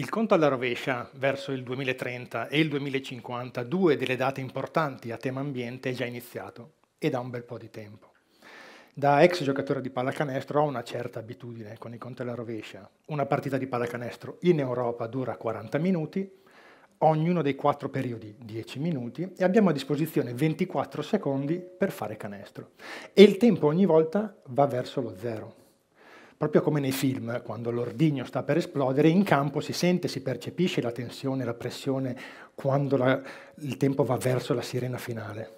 Il conto alla rovescia verso il 2030 e il 2050, due delle date importanti a tema ambiente, è già iniziato e da un bel po' di tempo. Da ex giocatore di pallacanestro ho una certa abitudine con i conti alla rovescia. Una partita di pallacanestro in Europa dura 40 minuti, ognuno dei quattro periodi 10 minuti e abbiamo a disposizione 24 secondi per fare canestro. E il tempo ogni volta va verso lo zero proprio come nei film, quando l'ordigno sta per esplodere, in campo si sente, si percepisce la tensione, la pressione quando la, il tempo va verso la sirena finale.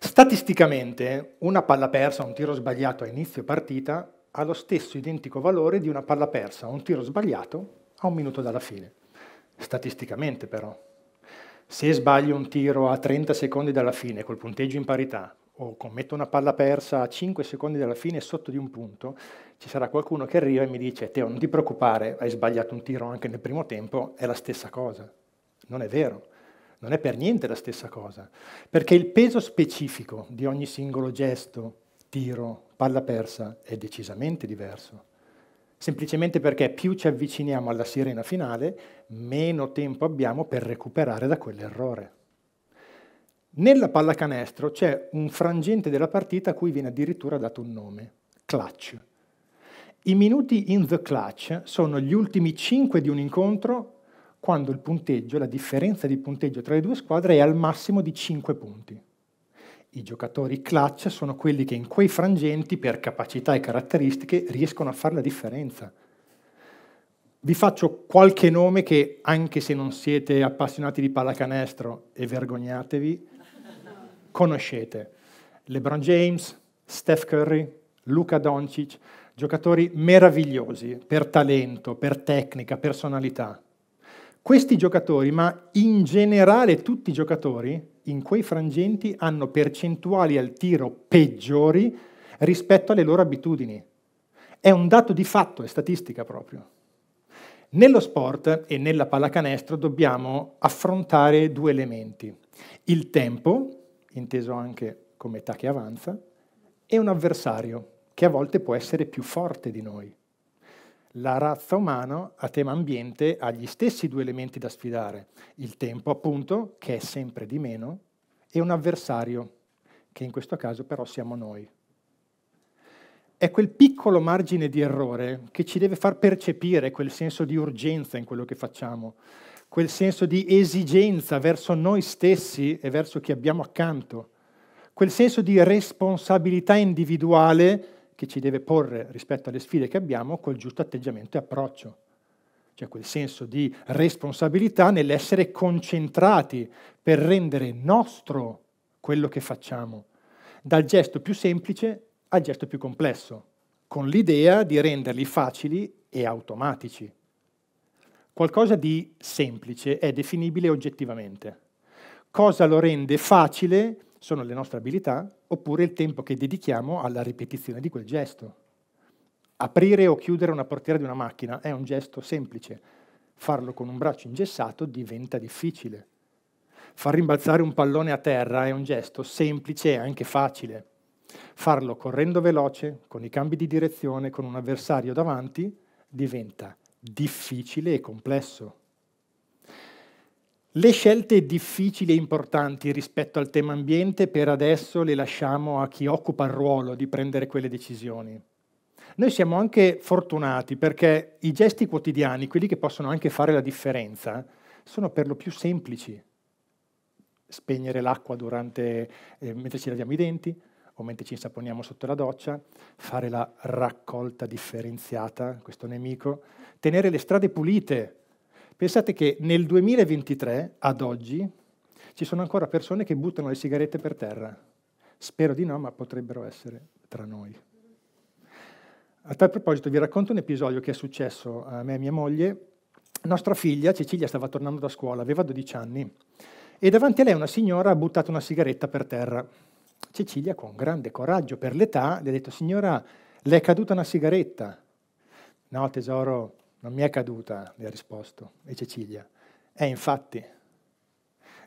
Statisticamente una palla persa, un tiro sbagliato a inizio partita ha lo stesso identico valore di una palla persa, un tiro sbagliato a un minuto dalla fine. Statisticamente però. Se sbaglio un tiro a 30 secondi dalla fine col punteggio in parità, o commetto una palla persa a 5 secondi dalla fine sotto di un punto, ci sarà qualcuno che arriva e mi dice Teo non ti preoccupare, hai sbagliato un tiro anche nel primo tempo, è la stessa cosa. Non è vero, non è per niente la stessa cosa, perché il peso specifico di ogni singolo gesto, tiro, palla persa è decisamente diverso. Semplicemente perché più ci avviciniamo alla sirena finale, meno tempo abbiamo per recuperare da quell'errore. Nella pallacanestro c'è un frangente della partita a cui viene addirittura dato un nome, clutch. I minuti in the clutch sono gli ultimi 5 di un incontro quando il punteggio, la differenza di punteggio tra le due squadre è al massimo di 5 punti. I giocatori clutch sono quelli che in quei frangenti, per capacità e caratteristiche, riescono a fare la differenza. Vi faccio qualche nome che, anche se non siete appassionati di pallacanestro e vergognatevi, conoscete. LeBron James, Steph Curry, Luca Doncic, giocatori meravigliosi per talento, per tecnica, personalità. Questi giocatori, ma in generale tutti i giocatori, in quei frangenti hanno percentuali al tiro peggiori rispetto alle loro abitudini. È un dato di fatto, è statistica proprio. Nello sport e nella pallacanestro dobbiamo affrontare due elementi. Il tempo, inteso anche come età che avanza, e un avversario, che a volte può essere più forte di noi. La razza umana a tema ambiente ha gli stessi due elementi da sfidare, il tempo appunto, che è sempre di meno, e un avversario, che in questo caso però siamo noi. È quel piccolo margine di errore che ci deve far percepire quel senso di urgenza in quello che facciamo, quel senso di esigenza verso noi stessi e verso chi abbiamo accanto, quel senso di responsabilità individuale che ci deve porre rispetto alle sfide che abbiamo col giusto atteggiamento e approccio, cioè quel senso di responsabilità nell'essere concentrati per rendere nostro quello che facciamo, dal gesto più semplice al gesto più complesso, con l'idea di renderli facili e automatici. Qualcosa di semplice è definibile oggettivamente. Cosa lo rende facile sono le nostre abilità oppure il tempo che dedichiamo alla ripetizione di quel gesto. Aprire o chiudere una portiera di una macchina è un gesto semplice. Farlo con un braccio ingessato diventa difficile. Far rimbalzare un pallone a terra è un gesto semplice e anche facile. Farlo correndo veloce, con i cambi di direzione, con un avversario davanti, diventa difficile difficile e complesso. Le scelte difficili e importanti rispetto al tema ambiente per adesso le lasciamo a chi occupa il ruolo di prendere quelle decisioni. Noi siamo anche fortunati perché i gesti quotidiani, quelli che possono anche fare la differenza, sono per lo più semplici. Spegnere l'acqua durante, eh, mentre ci laviamo i denti, mentre ci insaponiamo sotto la doccia, fare la raccolta differenziata, questo nemico, tenere le strade pulite. Pensate che nel 2023, ad oggi, ci sono ancora persone che buttano le sigarette per terra. Spero di no, ma potrebbero essere tra noi. A tal proposito vi racconto un episodio che è successo a me e a mia moglie. Nostra figlia Cecilia stava tornando da scuola, aveva 12 anni, e davanti a lei una signora ha buttato una sigaretta per terra. Cecilia, con grande coraggio per l'età, le ha detto, signora, le è caduta una sigaretta? No, tesoro, non mi è caduta, le ha risposto. E Cecilia, è eh, infatti.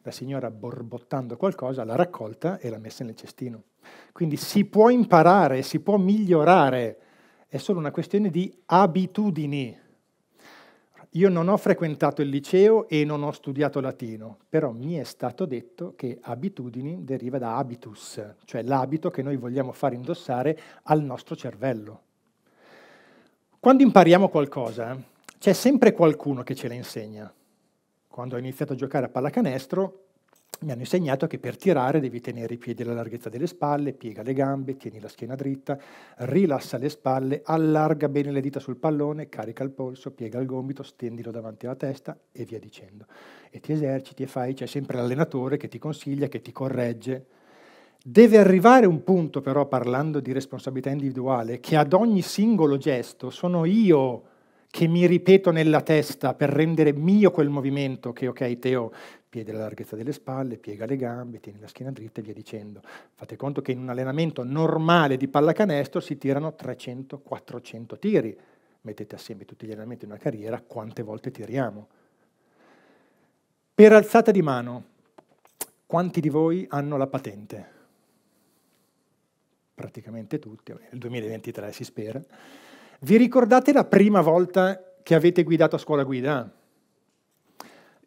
La signora, borbottando qualcosa, l'ha raccolta e l'ha messa nel cestino. Quindi si può imparare, si può migliorare, è solo una questione di abitudini. Io non ho frequentato il liceo e non ho studiato latino, però mi è stato detto che abitudini deriva da habitus, cioè l'abito che noi vogliamo far indossare al nostro cervello. Quando impariamo qualcosa, c'è sempre qualcuno che ce la insegna. Quando ho iniziato a giocare a pallacanestro, mi hanno insegnato che per tirare devi tenere i piedi alla larghezza delle spalle, piega le gambe, tieni la schiena dritta, rilassa le spalle, allarga bene le dita sul pallone, carica il polso, piega il gomito, stendilo davanti alla testa e via dicendo. E ti eserciti e fai, c'è sempre l'allenatore che ti consiglia, che ti corregge. Deve arrivare un punto però, parlando di responsabilità individuale, che ad ogni singolo gesto sono io che mi ripeto nella testa per rendere mio quel movimento che, ok Teo, piede alla larghezza delle spalle, piega le gambe, tieni la schiena dritta e via dicendo. Fate conto che in un allenamento normale di pallacanestro si tirano 300-400 tiri. Mettete assieme tutti gli allenamenti in una carriera, quante volte tiriamo? Per alzata di mano, quanti di voi hanno la patente? Praticamente tutti, nel 2023 si spera. Vi ricordate la prima volta che avete guidato a scuola guida?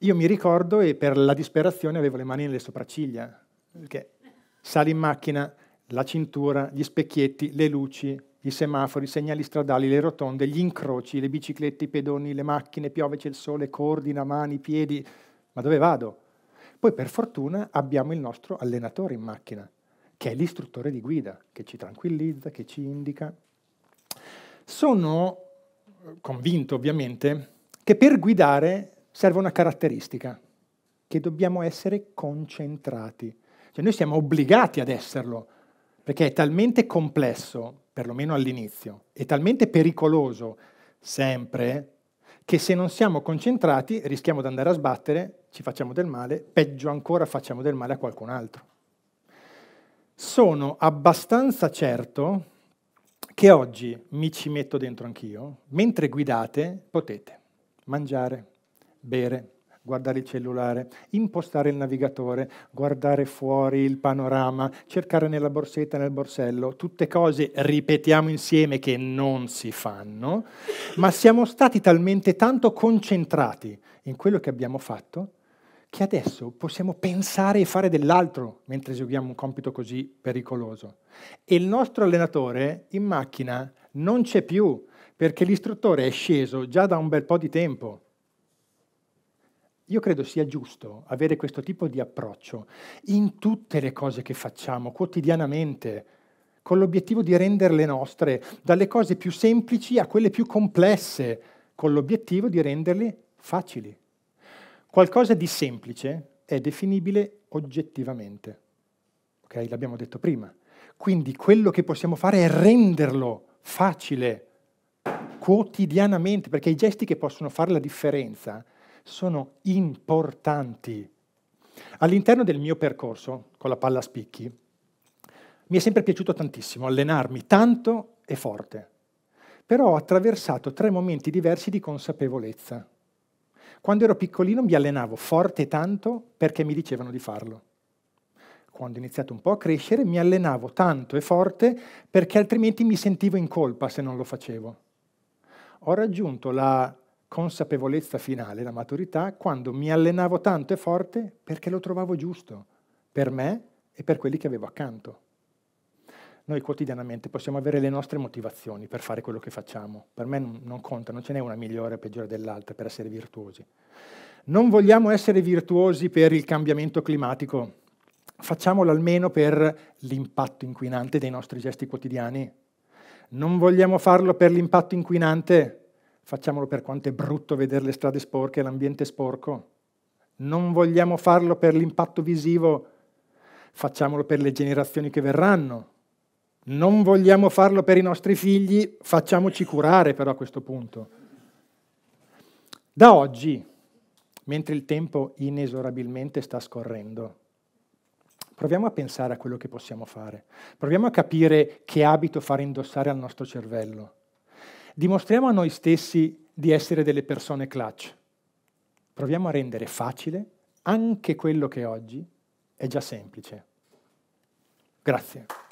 Io mi ricordo e per la disperazione avevo le mani nelle sopracciglia, perché sali in macchina, la cintura, gli specchietti, le luci, i semafori, i segnali stradali, le rotonde, gli incroci, le biciclette, i pedoni, le macchine, piove, c'è il sole, coordina, mani, piedi, ma dove vado? Poi per fortuna abbiamo il nostro allenatore in macchina, che è l'istruttore di guida, che ci tranquillizza, che ci indica. Sono convinto ovviamente che per guidare serve una caratteristica, che dobbiamo essere concentrati. Cioè noi siamo obbligati ad esserlo, perché è talmente complesso, perlomeno all'inizio, è talmente pericoloso sempre, che se non siamo concentrati rischiamo di andare a sbattere, ci facciamo del male, peggio ancora facciamo del male a qualcun altro. Sono abbastanza certo che oggi mi ci metto dentro anch'io, mentre guidate potete mangiare, bere, guardare il cellulare, impostare il navigatore, guardare fuori il panorama, cercare nella borsetta, nel borsello, tutte cose, ripetiamo insieme, che non si fanno, ma siamo stati talmente tanto concentrati in quello che abbiamo fatto che adesso possiamo pensare e fare dell'altro mentre eseguiamo un compito così pericoloso. E il nostro allenatore in macchina non c'è più, perché l'istruttore è sceso già da un bel po' di tempo io credo sia giusto avere questo tipo di approccio in tutte le cose che facciamo quotidianamente, con l'obiettivo di renderle nostre, dalle cose più semplici a quelle più complesse, con l'obiettivo di renderle facili. Qualcosa di semplice è definibile oggettivamente. Ok, L'abbiamo detto prima. Quindi quello che possiamo fare è renderlo facile quotidianamente, perché i gesti che possono fare la differenza sono importanti. All'interno del mio percorso con la palla a spicchi mi è sempre piaciuto tantissimo allenarmi tanto e forte, però ho attraversato tre momenti diversi di consapevolezza. Quando ero piccolino mi allenavo forte tanto perché mi dicevano di farlo. Quando ho iniziato un po' a crescere mi allenavo tanto e forte perché altrimenti mi sentivo in colpa se non lo facevo. Ho raggiunto la consapevolezza finale, la maturità, quando mi allenavo tanto e forte perché lo trovavo giusto per me e per quelli che avevo accanto. Noi quotidianamente possiamo avere le nostre motivazioni per fare quello che facciamo. Per me non conta, non ce n'è una migliore o peggiore dell'altra per essere virtuosi. Non vogliamo essere virtuosi per il cambiamento climatico, facciamolo almeno per l'impatto inquinante dei nostri gesti quotidiani. Non vogliamo farlo per l'impatto inquinante facciamolo per quanto è brutto vedere le strade sporche e l'ambiente sporco. Non vogliamo farlo per l'impatto visivo, facciamolo per le generazioni che verranno. Non vogliamo farlo per i nostri figli, facciamoci curare però a questo punto. Da oggi, mentre il tempo inesorabilmente sta scorrendo, proviamo a pensare a quello che possiamo fare, proviamo a capire che abito fare indossare al nostro cervello Dimostriamo a noi stessi di essere delle persone clutch. Proviamo a rendere facile anche quello che oggi è già semplice. Grazie.